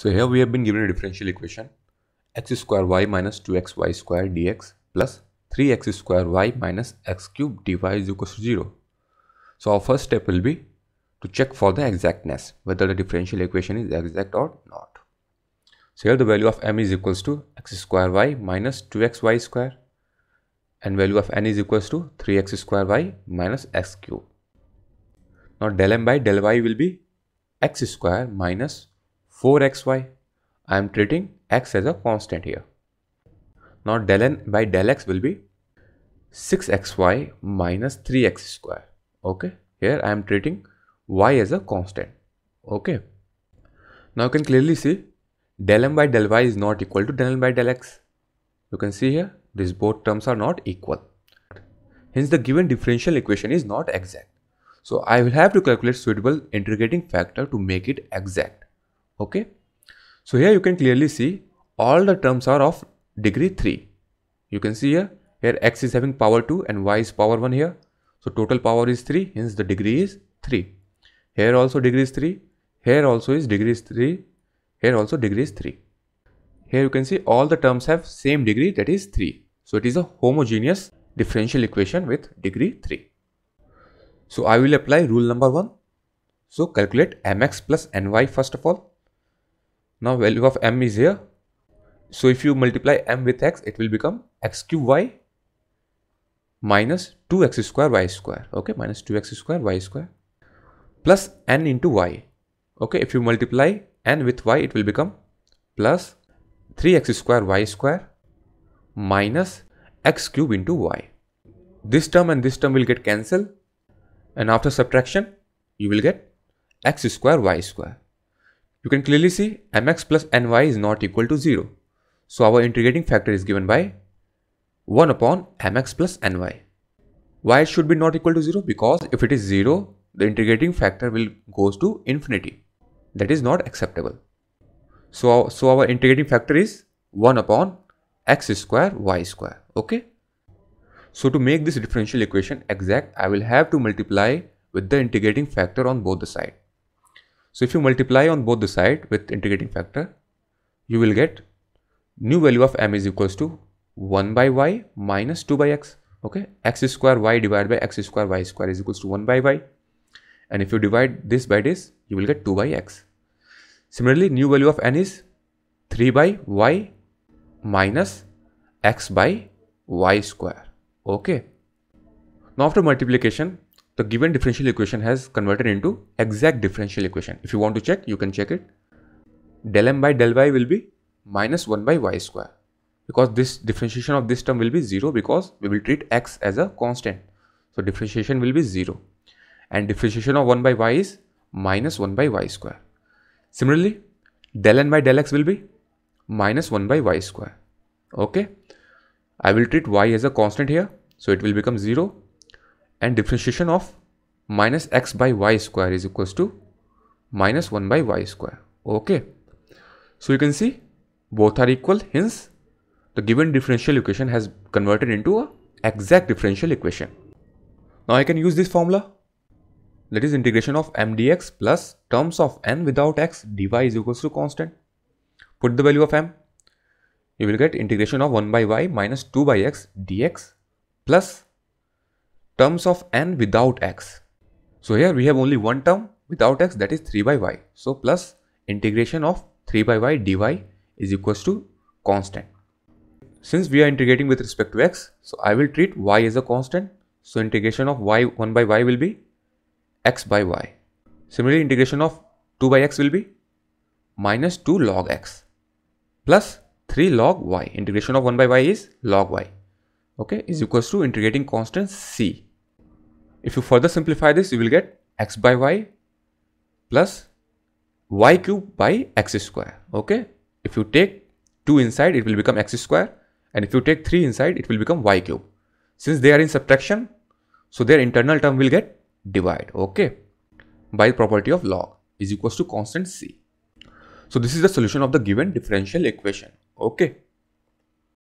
So here we have been given a differential equation x square y minus 2xy square dx plus 3x square y minus x cube dy is equal to 0. So our first step will be to check for the exactness whether the differential equation is exact or not. So here the value of m is equals to x square y minus 2xy square and value of n is equals to 3x square y minus x cube. Now del m by del y will be x square minus 4xy. I am treating x as a constant here. Now del n by del x will be 6xy minus 3x square. Okay. Here I am treating y as a constant. Okay. Now you can clearly see del m by del y is not equal to del n by del x. You can see here these both terms are not equal. Hence the given differential equation is not exact. So I will have to calculate suitable integrating factor to make it exact okay so here you can clearly see all the terms are of degree 3 you can see here here x is having power 2 and y is power 1 here so total power is 3 hence the degree is 3 here also degree is 3 here also is degree is 3 here also degree is 3 here you can see all the terms have same degree that is 3 so it is a homogeneous differential equation with degree 3 so I will apply rule number 1 so calculate mx plus ny first of all now value of m is here. So if you multiply m with x, it will become x cube y minus 2x square y square. Okay, minus 2x square y square plus n into y. Okay, if you multiply n with y, it will become plus 3x square y square minus x cube into y. This term and this term will get cancelled and after subtraction, you will get x square y square. You can clearly see mx plus ny is not equal to 0. So our integrating factor is given by 1 upon mx plus ny. Why it should be not equal to 0? Because if it is 0, the integrating factor will goes to infinity. That is not acceptable. So, so our integrating factor is 1 upon x square y square. Okay. So to make this differential equation exact, I will have to multiply with the integrating factor on both the side. So if you multiply on both the side with integrating factor, you will get new value of m is equals to 1 by y minus 2 by x. Okay, x square y divided by x square y square is equals to 1 by y. And if you divide this by this, you will get 2 by x. Similarly, new value of n is 3 by y minus x by y square. Okay. Now after multiplication, the given differential equation has converted into exact differential equation. If you want to check, you can check it. Del m by del y will be minus 1 by y square because this differentiation of this term will be 0 because we will treat x as a constant. So differentiation will be 0 and differentiation of 1 by y is minus 1 by y square. Similarly, del n by del x will be minus 1 by y square. Okay. I will treat y as a constant here. So it will become 0 and differentiation of minus x by y square is equals to minus 1 by y square. Okay. So you can see both are equal hence the given differential equation has converted into a exact differential equation. Now I can use this formula that is integration of m dx plus terms of n without x dy is equals to constant. Put the value of m you will get integration of 1 by y minus 2 by x dx plus terms of n without x. So here we have only one term without x that is 3 by y. So plus integration of 3 by y dy is equals to constant. Since we are integrating with respect to x, so I will treat y as a constant. So integration of y 1 by y will be x by y. Similarly, integration of 2 by x will be minus 2 log x plus 3 log y. Integration of 1 by y is log y. Okay, is equals to integrating constant c. If you further simplify this, you will get x by y plus y cube by x square. Okay. If you take 2 inside, it will become x square. And if you take 3 inside, it will become y cube. Since they are in subtraction, so their internal term will get divided. Okay. By property of log is equals to constant c. So this is the solution of the given differential equation. Okay.